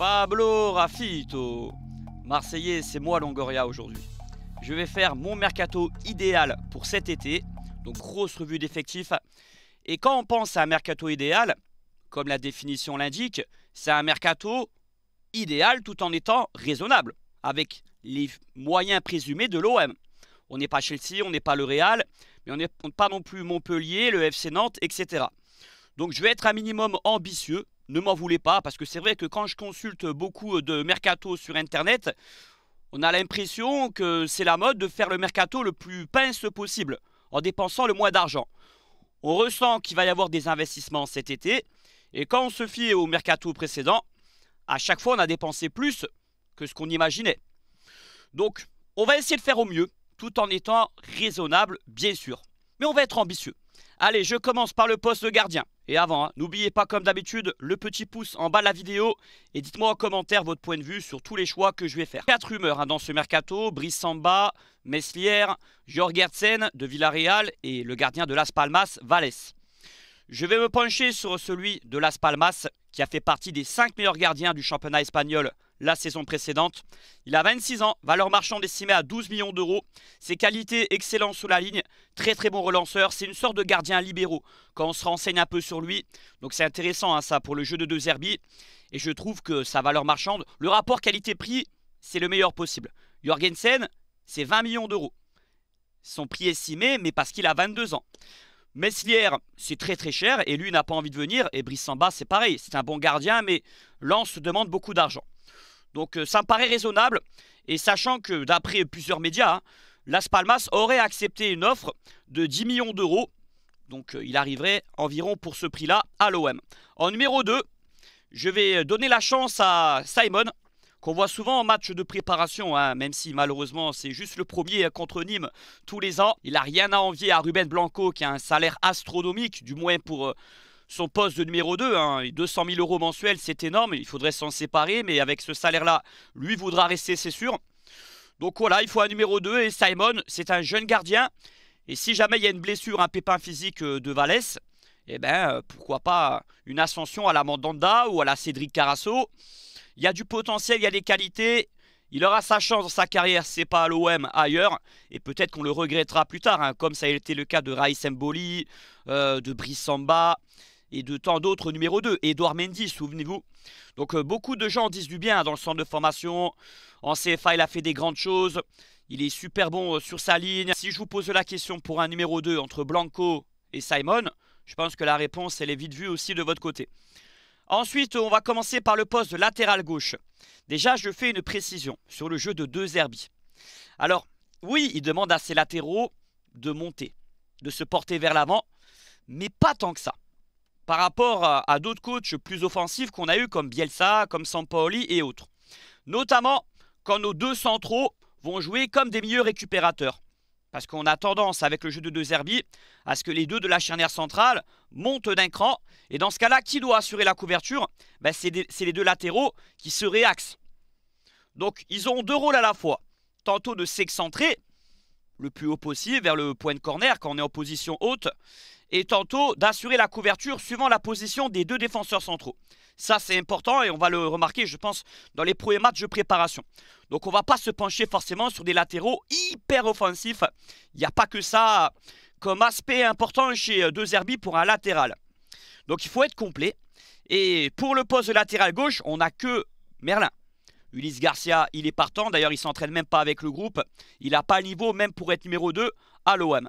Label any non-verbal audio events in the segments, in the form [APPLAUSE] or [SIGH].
Pablo Raffito, Marseillais, c'est moi Longoria aujourd'hui. Je vais faire mon mercato idéal pour cet été. Donc grosse revue d'effectifs. Et quand on pense à un mercato idéal, comme la définition l'indique, c'est un mercato idéal tout en étant raisonnable, avec les moyens présumés de l'OM. On n'est pas Chelsea, on n'est pas le Real, mais on n'est pas non plus Montpellier, le FC Nantes, etc. Donc je vais être un minimum ambitieux, ne m'en voulez pas, parce que c'est vrai que quand je consulte beaucoup euh, de mercato sur Internet, on a l'impression que c'est la mode de faire le mercato le plus pince possible, en dépensant le moins d'argent. On ressent qu'il va y avoir des investissements cet été, et quand on se fie au mercato précédent, à chaque fois on a dépensé plus que ce qu'on imaginait. Donc, on va essayer de faire au mieux, tout en étant raisonnable, bien sûr. Mais on va être ambitieux. Allez, je commence par le poste de gardien. Et avant, hein, n'oubliez pas comme d'habitude le petit pouce en bas de la vidéo et dites-moi en commentaire votre point de vue sur tous les choix que je vais faire. Quatre rumeurs hein, dans ce mercato, Brice Samba, Meslière, Jorgertsen de Villarreal et le gardien de Las Palmas, Valles. Je vais me pencher sur celui de Las Palmas qui a fait partie des 5 meilleurs gardiens du championnat espagnol la saison précédente. Il a 26 ans, valeur marchande estimée à 12 millions d'euros. Ses qualités excellentes sous la ligne, très très bon relanceur. C'est une sorte de gardien libéraux quand on se renseigne un peu sur lui. Donc c'est intéressant hein, ça pour le jeu de deux Zerbi. Et je trouve que sa valeur marchande, le rapport qualité-prix, c'est le meilleur possible. Jorgensen, c'est 20 millions d'euros. Son prix estimé, mais parce qu'il a 22 ans. Messlière, c'est très très cher et lui n'a pas envie de venir. Et Brice Samba, c'est pareil. C'est un bon gardien, mais Lens demande beaucoup d'argent. Donc euh, ça me paraît raisonnable. Et sachant que d'après plusieurs médias, hein, Las Palmas aurait accepté une offre de 10 millions d'euros. Donc euh, il arriverait environ pour ce prix-là à l'OM. En numéro 2, je vais donner la chance à Simon, qu'on voit souvent en match de préparation, hein, même si malheureusement c'est juste le premier hein, contre Nîmes tous les ans. Il n'a rien à envier à Ruben Blanco qui a un salaire astronomique, du moins pour, euh, son poste de numéro 2. 200 000 euros mensuels, c'est énorme. Il faudrait s'en séparer, mais avec ce salaire-là, lui voudra rester, c'est sûr. Donc voilà, il faut un numéro 2. Et Simon, c'est un jeune gardien. Et si jamais il y a une blessure, un pépin physique euh, de Valès, eh bien euh, pourquoi pas une ascension à la Mandanda ou à la Cédric Carasso. Il y a du potentiel, il y a des qualités. Il aura sa chance dans sa carrière, c'est pas à l'OM, ailleurs. Et peut-être qu'on le regrettera plus tard, hein, comme ça a été le cas de Raïs Mboli, euh, de Samba et de tant d'autres numéro 2. Edouard Mendy, souvenez-vous. Donc euh, beaucoup de gens disent du bien dans le centre de formation. En CFA, il a fait des grandes choses. Il est super bon euh, sur sa ligne. Si je vous pose la question pour un numéro 2 entre Blanco et Simon, je pense que la réponse, elle est vite vue aussi de votre côté. Ensuite, on va commencer par le poste de latéral gauche. Déjà, je fais une précision sur le jeu de deux Herbie. Alors, oui, il demande à ses latéraux de monter, de se porter vers l'avant, mais pas tant que ça par rapport à d'autres coachs plus offensifs qu'on a eu comme Bielsa, comme Sampaoli et autres. Notamment quand nos deux centraux vont jouer comme des milieux récupérateurs. Parce qu'on a tendance, avec le jeu de deux herbis, à ce que les deux de la charnière centrale montent d'un cran. Et dans ce cas-là, qui doit assurer la couverture ben, C'est les deux latéraux qui se réaxent. Donc, ils ont deux rôles à la fois. Tantôt de s'excentrer le plus haut possible vers le point de corner quand on est en position haute et tantôt d'assurer la couverture suivant la position des deux défenseurs centraux. Ça, c'est important et on va le remarquer, je pense, dans les premiers matchs de préparation. Donc, on ne va pas se pencher forcément sur des latéraux hyper offensifs. Il n'y a pas que ça comme aspect important chez euh, deux Zerbi pour un latéral. Donc, il faut être complet. Et pour le poste de latéral gauche, on n'a que Merlin. Ulysse Garcia, il est partant. D'ailleurs, il ne s'entraîne même pas avec le groupe. Il n'a pas le niveau, même pour être numéro 2 à l'OM.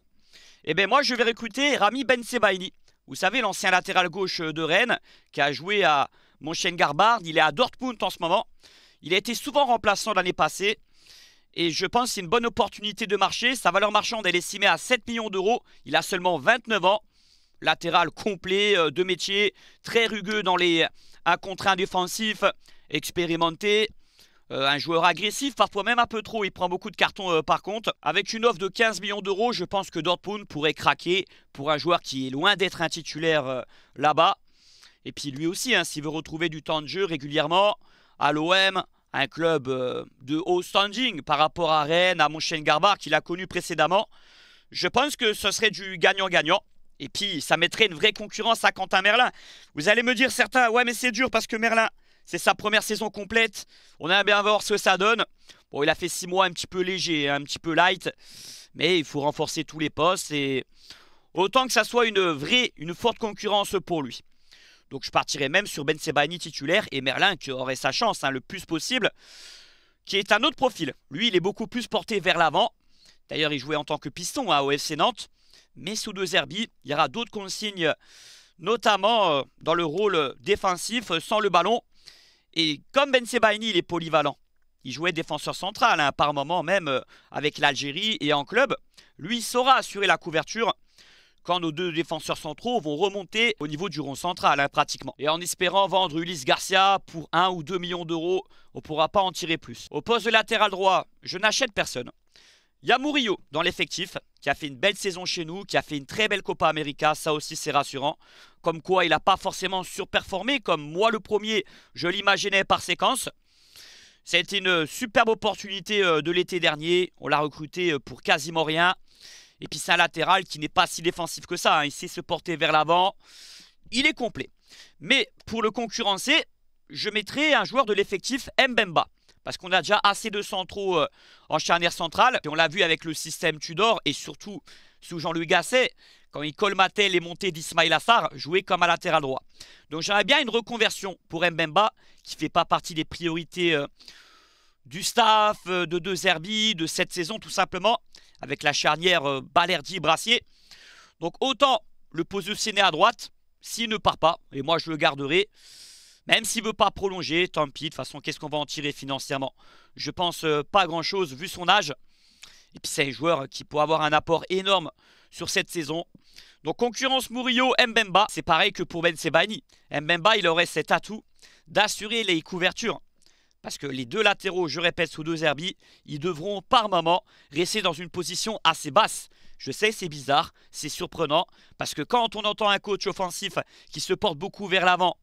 Eh bien moi je vais recruter Rami Ben Sebaini. Vous savez, l'ancien latéral gauche euh, de Rennes, qui a joué à Garbard, il est à Dortmund en ce moment. Il a été souvent remplaçant l'année passée. Et je pense que c'est une bonne opportunité de marché. Sa valeur marchande, elle est estimée à 7 millions d'euros. Il a seulement 29 ans. Latéral complet euh, de métier, très rugueux dans les euh, un contre 1 défensif, expérimenté. Euh, un joueur agressif, parfois même un peu trop. Il prend beaucoup de cartons euh, par contre. Avec une offre de 15 millions d'euros, je pense que Dortmund pourrait craquer pour un joueur qui est loin d'être un titulaire euh, là-bas. Et puis lui aussi, hein, s'il veut retrouver du temps de jeu régulièrement, à l'OM, un club de haut standing par rapport à Rennes, à Garbar qu'il a connu précédemment, je pense que ce serait du gagnant-gagnant. Et puis, ça mettrait une vraie concurrence à Quentin Merlin. Vous allez me dire certains, ouais mais c'est dur parce que Merlin, c'est sa première saison complète. On a bien voir ce que ça donne. Bon, il a fait six mois un petit peu léger, hein, un petit peu light. Mais il faut renforcer tous les postes. Et autant que ça soit une vraie, une forte concurrence pour lui. Donc je partirai même sur Ben Sebani titulaire et Merlin qui aurait sa chance hein, le plus possible. Qui est un autre profil. Lui, il est beaucoup plus porté vers l'avant. D'ailleurs, il jouait en tant que piston à hein, FC Nantes. Mais sous deux herbies, il y aura d'autres consignes, notamment euh, dans le rôle défensif, sans le ballon. Et comme Ben Sebaini, il est polyvalent. Il jouait défenseur central, hein, par moment même euh, avec l'Algérie et en club. Lui, saura assurer la couverture quand nos deux défenseurs centraux vont remonter au niveau du rond central, hein, pratiquement. Et en espérant vendre Ulysse Garcia pour 1 ou 2 millions d'euros, on ne pourra pas en tirer plus. Au poste de latéral droit, je n'achète personne. Il dans l'effectif, qui a fait une belle saison chez nous, qui a fait une très belle Copa América, ça aussi c'est rassurant. Comme quoi, il n'a pas forcément surperformé, comme moi le premier, je l'imaginais par séquence. été une superbe opportunité euh, de l'été dernier, on l'a recruté euh, pour quasiment rien. Et puis c'est un latéral qui n'est pas si défensif que ça, hein. il sait se porter vers l'avant, il est complet. Mais pour le concurrencer, je mettrai un joueur de l'effectif Mbemba. Parce qu'on a déjà assez de centraux euh, en charnière centrale. Et on l'a vu avec le système Tudor et surtout sous Jean-Louis Gasset, quand il colmatait les montées d'Ismail Assar, jouer comme à à droit. Donc j'aimerais bien une reconversion pour Mbemba, qui ne fait pas partie des priorités euh, du staff, euh, de deux Zerbi, de cette saison tout simplement, avec la charnière Balerdi-Brassier. Donc autant le séné à droite, s'il ne part pas, et moi je le garderai, même s'il ne veut pas prolonger, tant pis. De toute façon, qu'est-ce qu'on va en tirer financièrement Je pense euh, pas grand-chose vu son âge. Et puis c'est un joueur qui peut avoir un apport énorme sur cette saison. Donc concurrence Murillo, Mbemba, c'est pareil que pour Ben Sebani. Mbemba, il aurait cet atout d'assurer les couvertures. Parce que les deux latéraux, je répète, sous deux herbis, ils devront par moment rester dans une position assez basse. Je sais, c'est bizarre, c'est surprenant, parce que quand on entend un coach offensif qui se porte beaucoup vers l'avant,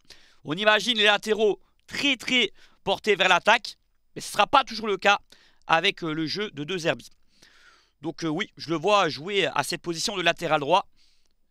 on imagine les latéraux très très portés vers l'attaque, mais ce ne sera pas toujours le cas avec euh, le jeu de deux Zerbi. Donc euh, oui, je le vois jouer à cette position de latéral droit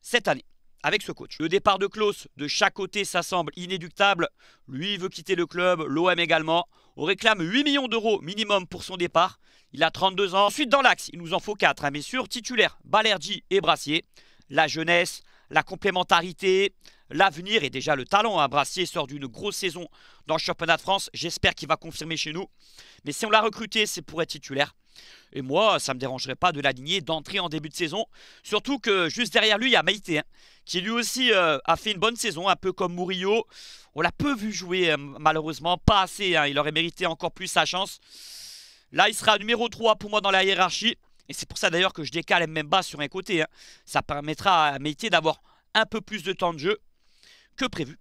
cette année avec ce coach. Le départ de Klaus de chaque côté, ça semble inéductable. Lui veut quitter le club, l'OM également. On réclame 8 millions d'euros minimum pour son départ. Il a 32 ans. Ensuite, dans l'axe, il nous en faut 4, mais sur titulaire, Balerji et Brassier. La jeunesse, la complémentarité, l'avenir est déjà le talent. à hein. Brassier sort d'une grosse saison dans le championnat de France. J'espère qu'il va confirmer chez nous. Mais si on l'a recruté, c'est pour être titulaire. Et moi, ça ne me dérangerait pas de l'aligner, d'entrée en début de saison. Surtout que juste derrière lui, il y a Maïté, hein, qui lui aussi euh, a fait une bonne saison, un peu comme Murillo. On l'a peu vu jouer, euh, malheureusement, pas assez. Hein. Il aurait mérité encore plus sa chance. Là, il sera numéro 3 pour moi dans la hiérarchie. Et c'est pour ça d'ailleurs que je décale Mbemba sur un côté. Ça permettra à Maïté d'avoir un peu plus de temps de jeu que prévu.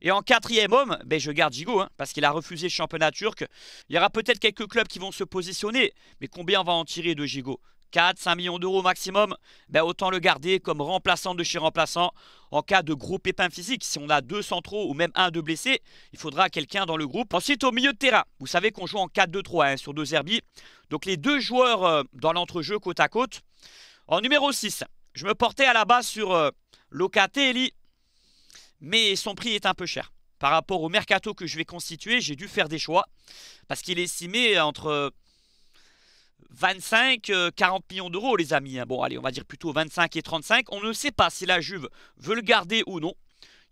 Et en quatrième homme, ben je garde Gigot, hein, parce qu'il a refusé le championnat turc. Il y aura peut-être quelques clubs qui vont se positionner, mais combien on va en tirer de Gigot 4, 5 millions d'euros maximum, ben autant le garder comme remplaçant de chez remplaçant en cas de gros pépin physique. Si on a deux centraux ou même un de blessé il faudra quelqu'un dans le groupe. Ensuite, au milieu de terrain, vous savez qu'on joue en 4-2-3 sur deux herbies. Donc les deux joueurs euh, dans l'entrejeu côte à côte. En numéro 6, je me portais à la base sur euh, Locatelli mais son prix est un peu cher. Par rapport au mercato que je vais constituer, j'ai dû faire des choix, parce qu'il est estimé entre 25-40 et euh, millions d'euros, les amis. Hein. Bon, allez, on va dire plutôt 25 et 35. On ne sait pas si la Juve veut le garder ou non.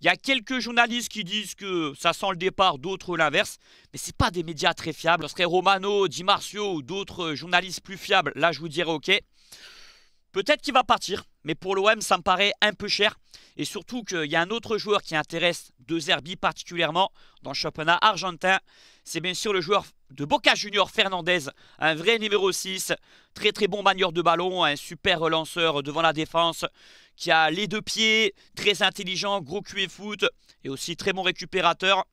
Il y a quelques journalistes qui disent que ça sent le départ, d'autres l'inverse. Mais ce n'est pas des médias très fiables. Ce serait Romano, Di Marcio ou d'autres euh, journalistes plus fiables. Là, je vous dirais OK. Peut-être qu'il va partir, mais pour l'OM, ça me paraît un peu cher. Et surtout qu'il y a un autre joueur qui intéresse deux Zerbi particulièrement dans le championnat argentin. C'est bien sûr le joueur de Boca Junior Fernandez, un vrai numéro 6, très très bon manieur de ballon, un super lanceur devant la défense, qui a les deux pieds, très intelligent, gros QFoot foot et aussi très bon récupérateur.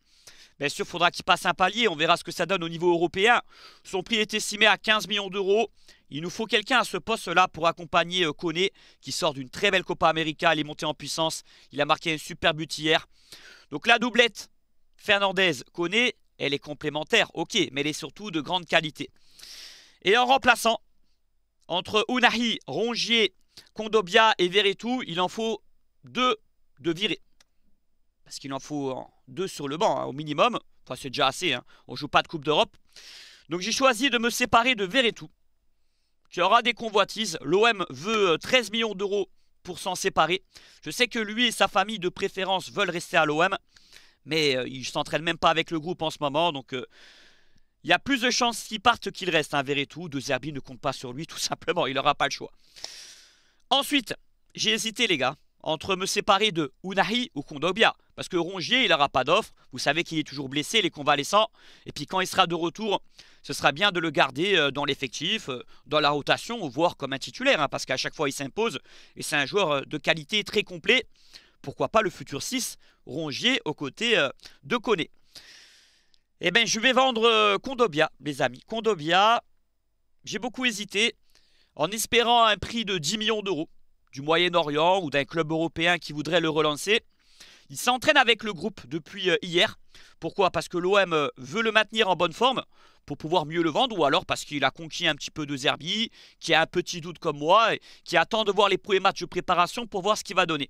Bien sûr, faudra qu'il passe un palier. On verra ce que ça donne au niveau européen. Son prix est estimé à 15 millions d'euros. Il nous faut quelqu'un à ce poste-là pour accompagner euh, Koné, qui sort d'une très belle Copa América. Elle est montée en puissance. Il a marqué un super but hier. Donc la doublette, Fernandez, Koné, elle est complémentaire, ok, mais elle est surtout de grande qualité. Et en remplaçant, entre Unahi, Rongier, Condobia et Veretout, il en faut deux de virer. Parce qu'il en faut deux sur le banc, hein, au minimum. Enfin, c'est déjà assez, on hein. on joue pas de Coupe d'Europe. Donc j'ai choisi de me séparer de Verretou, qui aura des convoitises. L'OM veut 13 euh, millions d'euros pour s'en séparer. Je sais que lui et sa famille de préférence veulent rester à l'OM, mais euh, ils il s'entraîne même pas avec le groupe en ce moment, donc... Euh, il y a plus de chances qu'il parte qu'il reste, un hein, Verretou. De Zerbi ne compte pas sur lui, [LAUGHS] tout simplement. Il n'aura pas le choix. Ensuite, j'ai hésité, les gars, entre me séparer de Unahi ou Kondogbia. Parce que Rongier, il n'aura pas d'offre. Vous savez qu'il est toujours blessé, il est convalescent. Et puis quand il sera de retour, ce sera bien de le garder euh, dans l'effectif, euh, dans la rotation, voire comme un titulaire. Hein, parce qu'à chaque fois, il s'impose. Et c'est un joueur euh, de qualité très complet. Pourquoi pas le futur 6, Rongier, aux côtés de Koné. Eh bien, je vais vendre Condobia, les amis. Condobia, j'ai beaucoup hésité en espérant un prix de 10 millions d'euros du Moyen-Orient ou d'un club européen qui voudrait le relancer. Il s'entraîne avec le groupe depuis euh, hier. Pourquoi Parce que l'OM euh, veut le maintenir en bonne forme pour pouvoir mieux le vendre, ou alors parce qu'il a conquis un petit peu de Zerbi, qui a un petit doute comme moi, et qui attend de voir les premiers matchs de préparation pour voir ce qu'il va donner.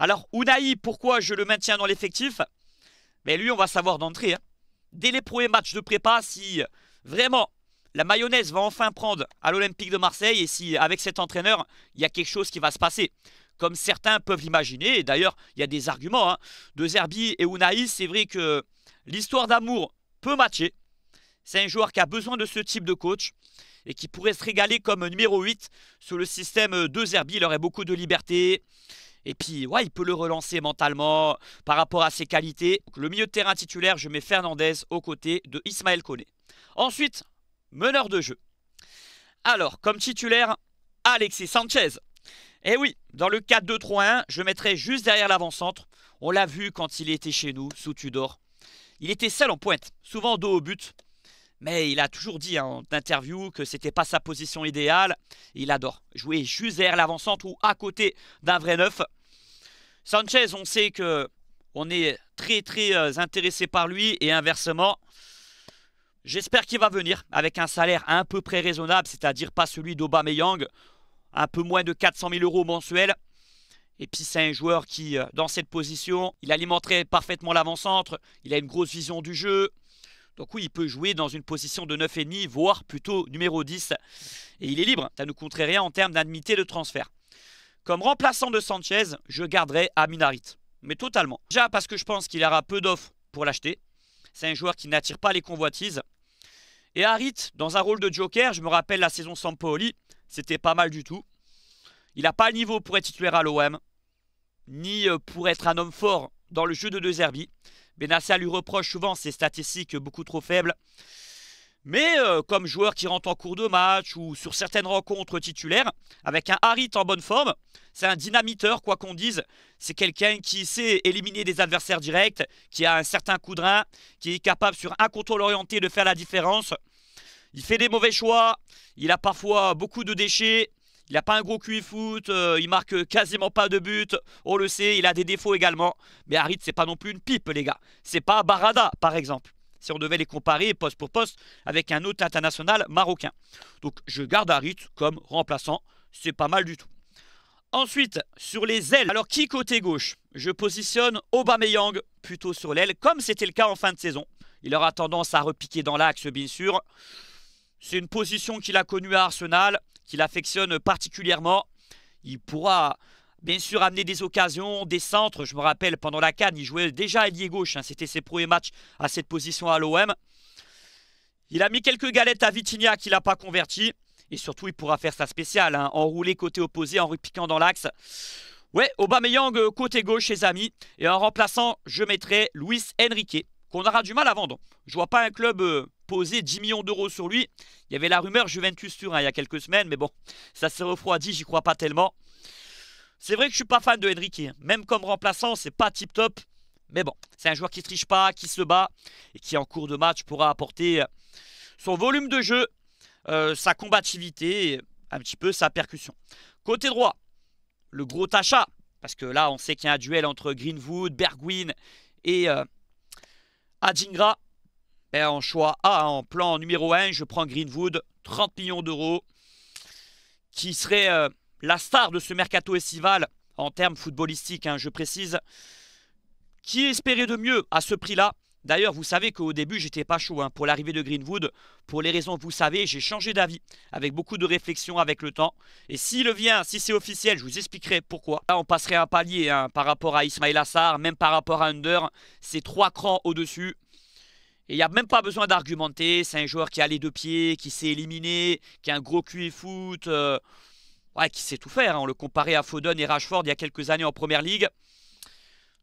Alors, Unai, pourquoi je le maintiens dans l'effectif Mais ben, lui, on va savoir d'entrée. Hein. Dès les premiers matchs de prépa, si euh, vraiment la mayonnaise va enfin prendre à l'Olympique de Marseille, et si avec cet entraîneur, il y a quelque chose qui va se passer comme certains peuvent l'imaginer. Et d'ailleurs, il y a des arguments. Hein, de Zerbi et Unai, c'est vrai que l'histoire d'amour peut matcher. C'est un joueur qui a besoin de ce type de coach et qui pourrait se régaler comme numéro 8 sous le système de Zerbi. Il aurait beaucoup de liberté. Et puis, ouais, il peut le relancer mentalement par rapport à ses qualités. le milieu de terrain titulaire, je mets Fernandez aux côtés de Ismaël Koné. Ensuite, meneur de jeu. Alors, comme titulaire, Alexis Sanchez. Et eh oui, dans le 4-2-3-1, je mettrais juste derrière l'avant-centre. On l'a vu quand il était chez nous, sous Tudor. Il était seul en pointe, souvent dos au but. Mais il a toujours dit hein, en interview que c'était pas sa position idéale. Il adore jouer juste derrière l'avant-centre ou à côté d'un vrai neuf. Sanchez, on sait que on est très très euh, intéressé par lui et inversement. J'espère qu'il va venir avec un salaire à un peu près raisonnable, c'est-à-dire pas celui d'Obameyang un peu moins de 400 000 euros mensuels. Et puis c'est un joueur qui, euh, dans cette position, il alimenterait parfaitement l'avant-centre, il a une grosse vision du jeu. Donc oui, il peut jouer dans une position de 9,5, voire plutôt numéro 10. Et il est libre, ça ne compterait rien en termes d'admité de transfert. Comme remplaçant de Sanchez, je garderai Aminarit. Mais totalement. Déjà parce que je pense qu'il aura peu d'offres pour l'acheter. C'est un joueur qui n'attire pas les convoitises. Et Harit, dans un rôle de joker, je me rappelle la saison Sampoli. C'était pas mal du tout. Il n'a pas le niveau pour être titulaire à l'OM, ni euh, pour être un homme fort dans le jeu de deux Zerbi. Benassa lui reproche souvent ses statistiques beaucoup trop faibles. Mais euh, comme joueur qui rentre en cours de match ou sur certaines rencontres titulaires, avec un Harit en bonne forme, c'est un dynamiteur, quoi qu'on dise. C'est quelqu'un qui sait éliminer des adversaires directs, qui a un certain coup de qui est capable sur un contrôle orienté de faire la différence. Il fait des mauvais choix. Il a parfois beaucoup de déchets. Il n'a pas un gros QI foot, euh, il marque quasiment pas de but, on le sait, il a des défauts également. Mais Harit, c'est pas non plus une pipe, les gars. C'est pas Barada, par exemple. Si on devait les comparer poste pour poste avec un autre international marocain. Donc je garde Harit comme remplaçant, c'est pas mal du tout. Ensuite, sur les ailes. Alors qui côté gauche Je positionne Aubameyang plutôt sur l'aile, comme c'était le cas en fin de saison. Il aura tendance à repiquer dans l'axe, bien sûr. C'est une position qu'il a connue à Arsenal, qu'il affectionne particulièrement. Il pourra bien sûr amener des occasions, des centres. Je me rappelle, pendant la Cannes, il jouait déjà ailier gauche. Hein. C'était ses premiers matchs à cette position à l'OM. Il a mis quelques galettes à Vitinha qu'il n'a pas converti. Et surtout, il pourra faire sa spéciale. Hein. côté opposé, en repiquant dans l'axe. Ouais, Aubameyang euh, côté gauche, les amis. Et en remplaçant, je mettrai Luis Enrique, qu'on aura du mal à vendre. Je vois pas un club... Euh, poser 10 millions d'euros sur lui. Il y avait la rumeur Juventus Turin il y a quelques semaines, mais bon, ça s'est refroidi, j'y crois pas tellement. C'est vrai que je suis pas fan de Henrique, hein. même comme remplaçant, c'est pas tip top. Mais bon, c'est un joueur qui triche pas, qui se bat et qui en cours de match pourra apporter euh, son volume de jeu, euh, sa combativité un petit peu sa percussion. Côté droit, le gros Tacha, parce que là on sait qu'il y a un duel entre Greenwood, Bergwin et euh, Adingra. Et eh, en choix A, en plan numéro 1, je prends Greenwood, 30 millions d'euros, qui serait euh, la star de ce mercato estival en termes footballistiques, hein, je précise. Qui espérait de mieux à ce prix-là D'ailleurs, vous savez qu'au début, j'étais pas chaud hein, pour l'arrivée de Greenwood. Pour les raisons que vous savez, j'ai changé d'avis avec beaucoup de réflexion avec le temps. Et s'il le vient, si c'est officiel, je vous expliquerai pourquoi. Là, on passerait un palier hein, par rapport à Ismail Assar, même par rapport à Under. C'est trois crans au-dessus. Et il n'y a même pas besoin d'argumenter. C'est un joueur qui a les deux pieds, qui s'est éliminé, qui a un gros QI foot, euh, ouais, qui sait tout faire. Hein. On le comparait à Foden et Rashford il y a quelques années en Première Ligue.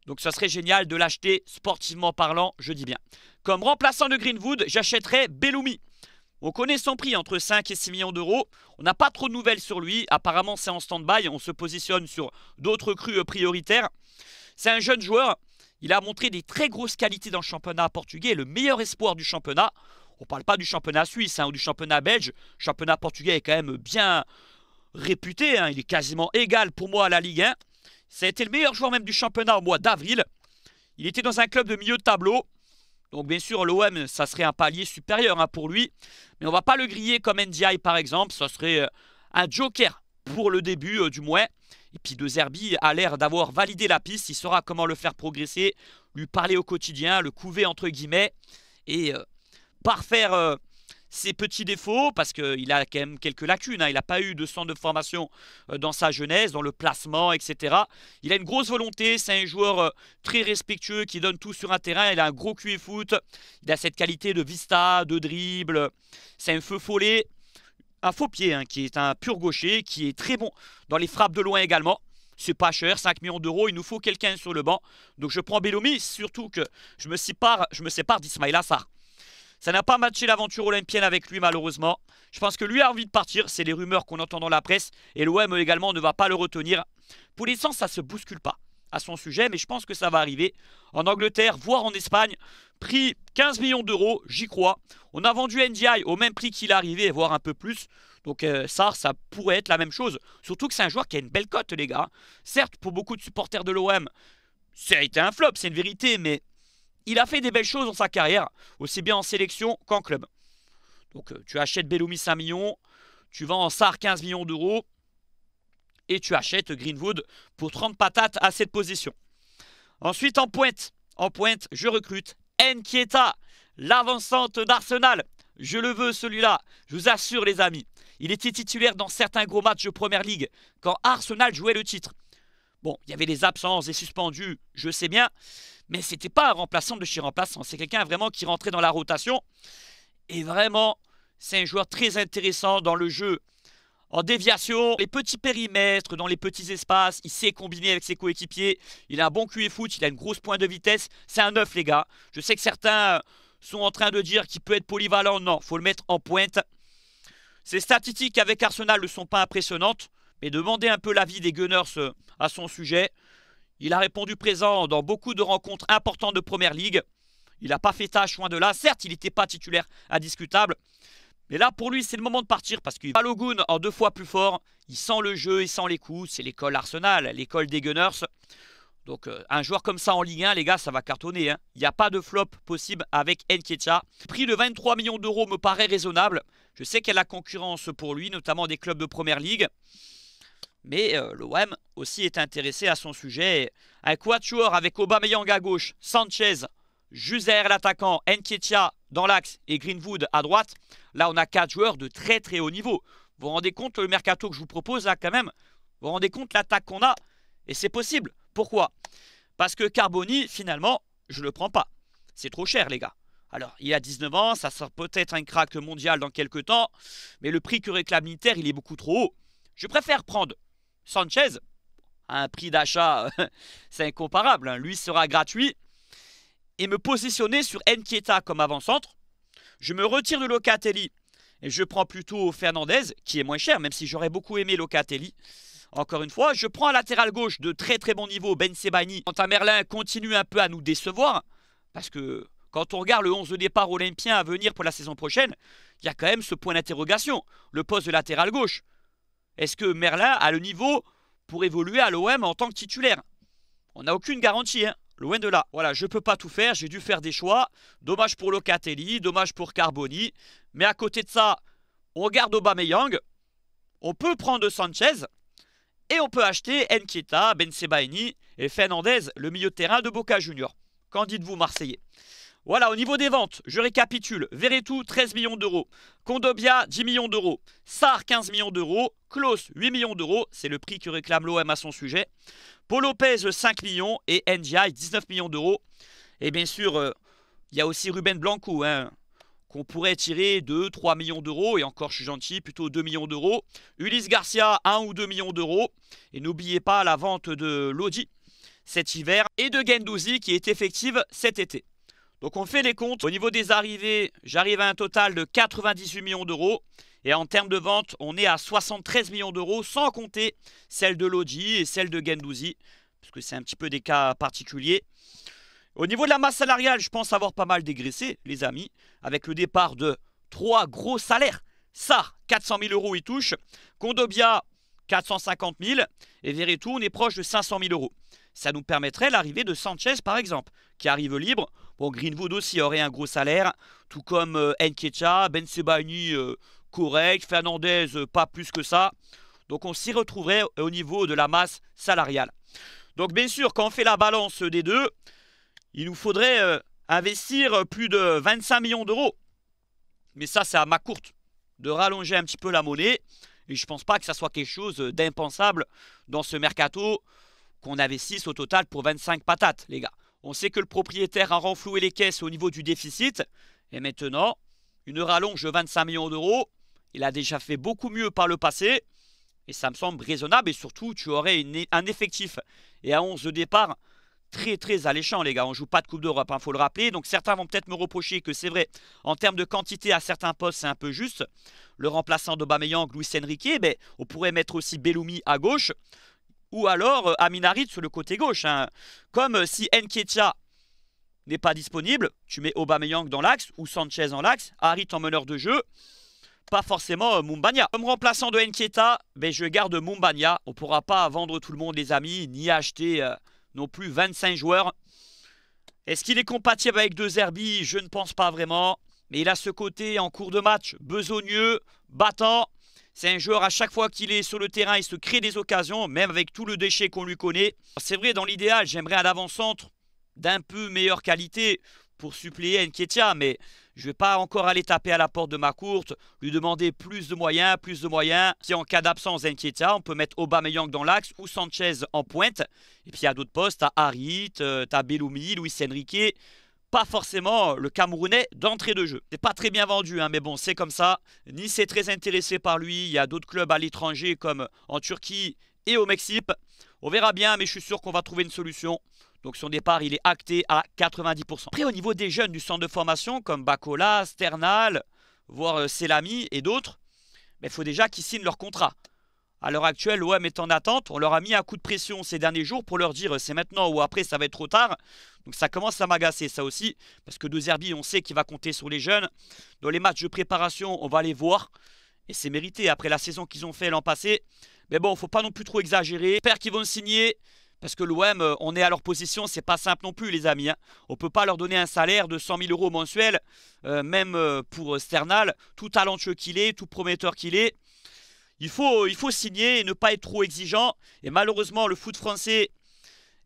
Donc ça serait génial de l'acheter sportivement parlant, je dis bien. Comme remplaçant de Greenwood, j'achèterais Bellumi. On connaît son prix, entre 5 et 6 millions d'euros. On n'a pas trop de nouvelles sur lui. Apparemment, c'est en stand-by. On se positionne sur d'autres crues prioritaires. C'est un jeune joueur il a montré des très grosses qualités dans le championnat portugais, le meilleur espoir du championnat. On ne parle pas du championnat suisse hein, ou du championnat belge. Le championnat portugais est quand même bien réputé. Hein. Il est quasiment égal pour moi à la Ligue 1. Ça a été le meilleur joueur même du championnat au mois d'avril. Il était dans un club de milieu de tableau. Donc bien sûr, l'OM, ça serait un palier supérieur hein, pour lui. Mais on va pas le griller comme NDI par exemple. Ça serait euh, un joker pour le début euh, du moins. Et puis De Zerbi a l'air d'avoir validé la piste, il saura comment le faire progresser, lui parler au quotidien, le couver entre guillemets, et euh, parfaire euh, ses petits défauts, parce qu'il a quand même quelques lacunes, hein. il n'a pas eu de centre de formation euh, dans sa jeunesse, dans le placement, etc. Il a une grosse volonté, c'est un joueur très respectueux qui donne tout sur un terrain, il a un gros QE foot, il a cette qualité de vista, de dribble, c'est un feu follet, un faux pied, hein, qui est un pur gaucher, qui est très bon dans les frappes de loin également. C'est pas cher, 5 millions d'euros, il nous faut quelqu'un sur le banc. Donc je prends Bellomi, surtout que je me sépare, je me sépare d'Ismail Assar. Ça n'a pas matché l'aventure olympienne avec lui malheureusement. Je pense que lui a envie de partir, c'est les rumeurs qu'on entend dans la presse. Et l'OM également ne va pas le retenir. Pour l'instant, ça se bouscule pas à son sujet, mais je pense que ça va arriver en Angleterre, voire en Espagne. Prix 15 millions d'euros, j'y crois. On a vendu NDI au même prix qu'il arrivait voire un peu plus. Donc euh, ça, ça pourrait être la même chose. Surtout que c'est un joueur qui a une belle cote, les gars. Certes, pour beaucoup de supporters de l'OM, ça a été un flop, c'est une vérité, mais il a fait des belles choses dans sa carrière, aussi bien en sélection qu'en club. Donc euh, tu achètes Bellumi 5 millions, tu vends en SAR 15 millions d'euros et tu achètes Greenwood pour 30 patates à cette position. Ensuite, en pointe, en pointe, je recrute Enquieta, l'avancante d'Arsenal. Je le veux celui-là, je vous assure les amis. Il était titulaire dans certains gros matchs de Première Ligue quand Arsenal jouait le titre. Bon, il y avait des absences, et suspendus, je sais bien, mais c'était pas un remplaçant de chez remplaçant, c'est quelqu'un vraiment qui rentrait dans la rotation. Et vraiment, c'est un joueur très intéressant dans le jeu en déviation, les petits périmètres, dans les petits espaces, il sait combiner avec ses coéquipiers. Il a un bon QE foot, il a une grosse pointe de vitesse. C'est un œuf, les gars. Je sais que certains sont en train de dire qu'il peut être polyvalent. Non, faut le mettre en pointe. Ses statistiques avec Arsenal ne sont pas impressionnantes, mais demandez un peu l'avis des Gunners euh, à son sujet. Il a répondu présent dans beaucoup de rencontres importantes de Première Ligue. Il n'a pas fait tâche loin de là. Certes, il n'était pas titulaire indiscutable, mais là, pour lui, c'est le moment de partir parce qu'il va Logun en deux fois plus fort. Il sent le jeu, il sent les coups. C'est l'école Arsenal, l'école des Gunners. Donc, euh, un joueur comme ça en Ligue 1, les gars, ça va cartonner. Hein. Il n'y a pas de flop possible avec Nketiah. Prix de 23 millions d'euros me paraît raisonnable. Je sais qu'il y a la concurrence pour lui, notamment des clubs de Première Ligue. Mais euh, l'OM aussi est intéressé à son sujet. Un quatuor avec Aubameyang à gauche, Sanchez, Juzer l'attaquant, Nketiah dans l'axe et Greenwood à droite, là on a quatre joueurs de très très haut niveau. Vous vous rendez compte le mercato que je vous propose là quand même Vous vous rendez compte l'attaque qu'on a Et c'est possible. Pourquoi Parce que Carboni, finalement, je ne le prends pas. C'est trop cher les gars. Alors, il a 19 ans, ça sera peut-être un crack mondial dans quelques temps, mais le prix que réclame il est beaucoup trop haut. Je préfère prendre Sanchez, à un prix d'achat, [LAUGHS] c'est incomparable, hein. lui sera gratuit, et me positionner sur Enquieta comme avant-centre. Je me retire de Locatelli et je prends plutôt Fernandez, qui est moins cher, même si j'aurais beaucoup aimé Locatelli. Encore une fois, je prends un latéral gauche de très très bon niveau, Ben Sebani. à Merlin continue un peu à nous décevoir, parce que quand on regarde le 11 départ olympien à venir pour la saison prochaine, il y a quand même ce point d'interrogation, le poste de latéral gauche. Est-ce que Merlin a le niveau pour évoluer à l'OM en tant que titulaire On n'a aucune garantie. Hein. Loin de là. Voilà, je ne peux pas tout faire. J'ai dû faire des choix. Dommage pour Locatelli, dommage pour Carboni. Mais à côté de ça, on garde Aubameyang. On peut prendre Sanchez. Et on peut acheter Enquieta, Bensebaini et Fernandez, le milieu de terrain de Boca Junior. Qu'en dites-vous, Marseillais voilà, au niveau des ventes, je récapitule. Veretout, 13 millions d'euros. Condobia, 10 millions d'euros. Sar, 15 millions d'euros. Klaus, 8 millions d'euros. C'est le prix que réclame l'OM à son sujet. Paul Lopez, 5 millions et NGI, 19 millions d'euros. Et bien sûr, euh, il y a aussi Ruben Blanco, hein, qu'on pourrait tirer 2 3 millions d'euros. Et encore, je suis gentil, plutôt 2 millions d'euros. Ulysse Garcia, 1 ou 2 millions d'euros. Et n'oubliez pas la vente de Lodi cet hiver et de Gendouzi qui est effective cet été. Donc on fait les comptes. Au niveau des arrivées, j'arrive à un total de 98 millions d'euros. Et en termes de vente, on est à 73 millions d'euros, sans compter celle de Lodi et celle de Gendouzi, parce que c'est un petit peu des cas particuliers. Au niveau de la masse salariale, je pense avoir pas mal dégraissé, les amis, avec le départ de trois gros salaires. Ça, 400 000 euros, il touche. Condobia, 450 000. Et Veretout, on est proche de 500 000 euros. Ça nous permettrait l'arrivée de Sanchez, par exemple, qui arrive libre. Bon, Greenwood aussi aurait un gros salaire, tout comme euh, Enkecha, Nkecha, Ben Sebani, euh, correct. Fernandez, euh, pas plus que ça. Donc on s'y retrouverait au niveau de la masse salariale. Donc bien sûr, quand on fait la balance des deux, il nous faudrait euh, investir plus de 25 millions d'euros. Mais ça, c'est à ma courte de rallonger un petit peu la monnaie. Et je ne pense pas que ça soit quelque chose d'impensable dans ce mercato qu'on investisse au total pour 25 patates, les gars. On sait que le propriétaire a renfloué les caisses au niveau du déficit. Et maintenant, une rallonge de 25 millions d'euros, il a déjà fait beaucoup mieux par le passé. Et ça me semble raisonnable. Et surtout, tu aurais un effectif. Et à 11 de départ, très très alléchant les gars, on joue pas de Coupe d'Europe, il hein, faut le rappeler, donc certains vont peut-être me reprocher que c'est vrai, en termes de quantité à certains postes c'est un peu juste, le remplaçant d'Obameyang, Luis Enrique, ben, on pourrait mettre aussi Bellumi à gauche, ou alors euh, Amin sur le côté gauche, hein. comme euh, si enketia n'est pas disponible, tu mets Obameyang dans l'axe, ou Sanchez en l'axe, Harit en meneur de jeu, pas forcément euh, Mumbania. Comme remplaçant de Enquieta, mais ben, je garde Mumbania. On ne pourra pas vendre tout le monde, les amis, ni acheter euh, non plus 25 joueurs. Est-ce qu'il est compatible avec deux Zerbi Je ne pense pas vraiment. Mais il a ce côté en cours de match, besogneux, battant. C'est un joueur à chaque fois qu'il est sur le terrain, il se crée des occasions, même avec tout le déchet qu'on lui connaît. C'est vrai, dans l'idéal, j'aimerais un avant-centre d'un peu meilleure qualité pour supplier Nketiah, mais je ne vais pas encore aller taper à la porte de ma courte, lui demander plus de moyens, plus de moyens. Si en cas d'absence Nketiah, on peut mettre Aubameyang dans l'axe ou Sanchez en pointe. Et puis il y a d'autres postes, t'as Harit, euh, t'as Bellumi, Luis Enrique. Pas forcément le Camerounais d'entrée de jeu. n'est pas très bien vendu, hein, mais bon, c'est comme ça. Nice est très intéressé par lui. Il y a d'autres clubs à l'étranger, comme en Turquie et au Mexique. On verra bien, mais je suis sûr qu'on va trouver une solution. Donc son départ, il est acté à 90%. Après, au niveau des jeunes du centre de formation, comme Bacola, Sternal, voire euh, Selami et d'autres, il ben, faut déjà qu'ils signent leur contrat. À l'heure actuelle, l'OM est en attente. On leur a mis un coup de pression ces derniers jours pour leur dire euh, c'est maintenant ou après ça va être trop tard. Donc ça commence à m'agacer ça aussi. Parce que De on sait qu'il va compter sur les jeunes. Dans les matchs de préparation, on va les voir. Et c'est mérité après la saison qu'ils ont fait l'an passé. Mais ben bon, faut pas non plus trop exagérer. J'espère qu'ils vont signer. Parce que l'OM, euh, on est à leur position, c'est pas simple non plus, les amis. Hein. On ne peut pas leur donner un salaire de 100 000 euros mensuel, euh, même euh, pour Sternal, tout talentueux qu'il est, tout prometteur qu'il est. Il faut, il faut signer et ne pas être trop exigeant. Et malheureusement, le foot français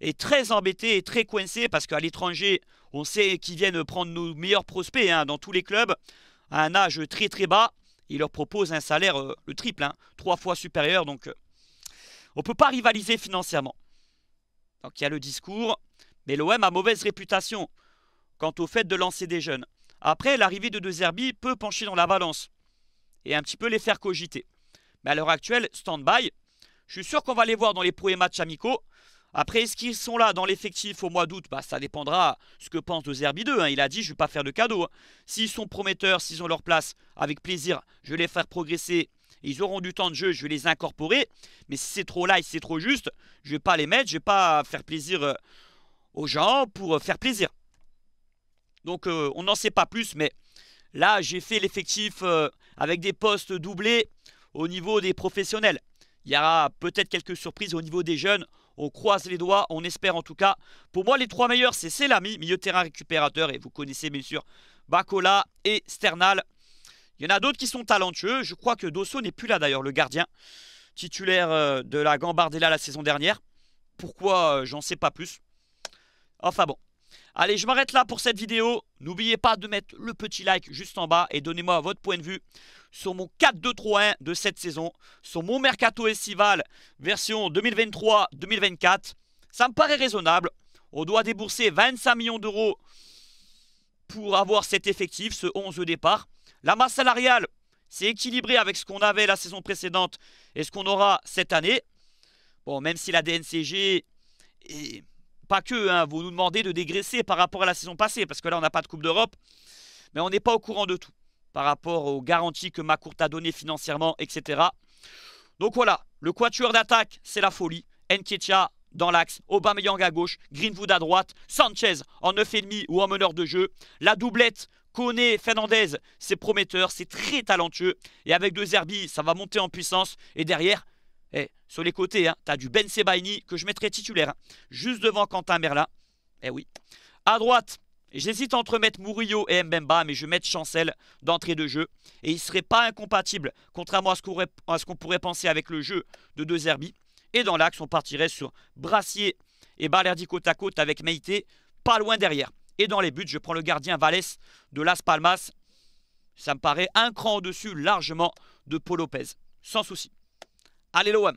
est très embêté et très coincé parce qu'à l'étranger, on sait qu'ils viennent prendre nos meilleurs prospects hein, dans tous les clubs à un âge très très bas. Il leur propose un salaire le triple, hein, trois fois supérieur. Donc, on ne peut pas rivaliser financièrement. Donc il y a le discours, mais l'OM a mauvaise réputation quant au fait de lancer des jeunes. Après, l'arrivée de deux Zerbi peut pencher dans la balance et un petit peu les faire cogiter. Mais à l'heure actuelle, stand-by. Je suis sûr qu'on va les voir dans les premiers matchs amicaux. Après, est-ce qu'ils sont là dans l'effectif au mois d'août bah, Ça dépendra ce que pense de Zerbi 2. Hein. Il a dit, je ne vais pas faire de cadeau. Hein. S'ils sont prometteurs, s'ils ont leur place, avec plaisir, je vais les faire progresser ils auront du temps de jeu, je vais les incorporer. Mais si c'est trop light, si c'est trop juste, je vais pas les mettre, je vais pas faire plaisir euh, aux gens pour euh, faire plaisir. Donc euh, on n'en sait pas plus, mais là j'ai fait l'effectif avec des postes doublés au niveau des professionnels. Il y aura peut-être quelques surprises au niveau des jeunes. On croise les doigts, on espère en tout cas. Pour moi, les trois meilleurs, c'est Selami, milieu terrain récupérateur. Et vous connaissez bien sûr Bacola et Sternal. Il y en a d'autres qui sont talentueux. Je crois que Dosso n'est plus là d'ailleurs, le gardien titulaire euh, de la Gambardella la saison dernière. Pourquoi, euh, j'en sais pas plus. Enfin bon. Allez, je m'arrête là pour cette vidéo. N'oubliez pas de mettre le petit like juste en bas et donnez-moi votre point de vue sur mon 4-2-3-1 de cette saison, sur mon mercato estival version 2023-2024. Ça me paraît raisonnable. On doit débourser 25 millions d'euros pour avoir cet effectif, ce 11 de départ. La masse salariale, c'est équilibré avec ce qu'on avait la saison précédente et ce qu'on aura cette année. Bon, même si la DNCG, pas que, hein, vous nous demandez de dégraisser par rapport à la saison passée, parce que là, on n'a pas de Coupe d'Europe, mais on n'est pas au courant de tout par rapport aux garanties que Macourt a données financièrement, etc. Donc voilà, le quatuor d'attaque, c'est la folie. Nketia dans l'axe, Aubameyang à gauche, Greenwood à droite, Sanchez en 9,5 ou en meneur de jeu. La doublette, Conné Fernandez, c'est prometteur, c'est très talentueux. Et avec deux Zerbi, ça va monter en puissance. Et derrière, eh, sur les côtés, hein, tu as du Ben Sebaini que je mettrai titulaire. Hein. juste devant Quentin Merlin. Eh oui. À droite, j'hésite entre mettre Murillo et Mbemba, mais je vais mettre Chancel d'entrée de jeu. Et il ne serait pas incompatible, contrairement à ce qu'on pourrait penser avec le jeu de deux Zerbi. Et dans l'axe, on partirait sur Brassier et Balerdi côte à côte avec Meite, pas loin derrière. Et dans les buts, je prends le gardien Valles de Las Palmas. Ça me paraît un cran au-dessus largement de Paul Lopez. Sans souci. Allez l'OM